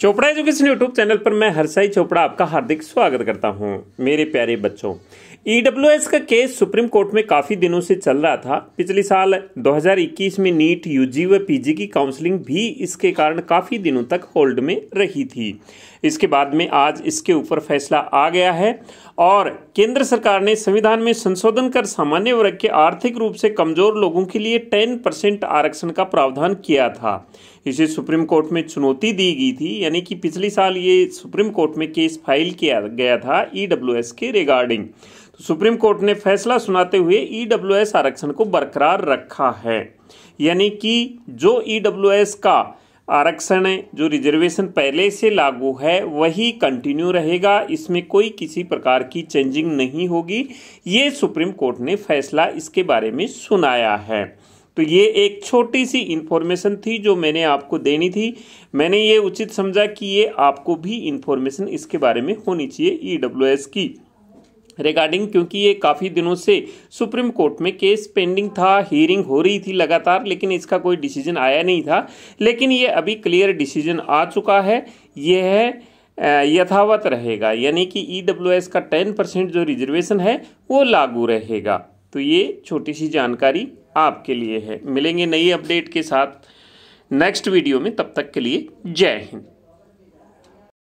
Chopra education YouTube channel पर मैं हरसाई चोपड़ा आपका हार्दिक स्वागत करता हूं मेरे प्यारे बच्चों ईडब्ल्यू e का केस सुप्रीम कोर्ट में काफी दिनों से चल रहा था पिछले साल 2021 में नीट यूजी व पीजी की काउंसलिंग भी इसके कारण काफी दिनों तक होल्ड में रही थी इसके बाद में आज इसके ऊपर फैसला आ गया है और केंद्र सरकार ने संविधान में संशोधन कर सामान्य वर्ग के आर्थिक रूप से कमजोर लोगों के लिए 10 परसेंट आरक्षण का प्रावधान किया था इसे सुप्रीम कोर्ट में चुनौती दी गई थी यानी कि पिछले साल ये सुप्रीम कोर्ट में केस फाइल किया गया था ईडब्ल्यूएस e के रिगार्डिंग सुप्रीम कोर्ट ने फैसला सुनाते हुए ईडब्ल्यूएस e आरक्षण को बरकरार रखा है यानी कि जो ईडब्ल्यूएस e का आरक्षण जो रिजर्वेशन पहले से लागू है वही कंटिन्यू रहेगा इसमें कोई किसी प्रकार की चेंजिंग नहीं होगी ये सुप्रीम कोर्ट ने फैसला इसके बारे में सुनाया है तो ये एक छोटी सी इन्फॉर्मेशन थी जो मैंने आपको देनी थी मैंने ये उचित समझा कि ये आपको भी इन्फॉर्मेशन इसके बारे में होनी चाहिए ई e की रिगार्डिंग क्योंकि ये काफ़ी दिनों से सुप्रीम कोर्ट में केस पेंडिंग था हियरिंग हो रही थी लगातार लेकिन इसका कोई डिसीजन आया नहीं था लेकिन ये अभी क्लियर डिसीजन आ चुका है यह यथावत रहेगा यानी कि ई e का टेन परसेंट जो रिजर्वेशन है वो लागू रहेगा तो ये छोटी सी जानकारी आपके लिए है मिलेंगे नई अपडेट के साथ नेक्स्ट वीडियो में तब तक के लिए जय हिंद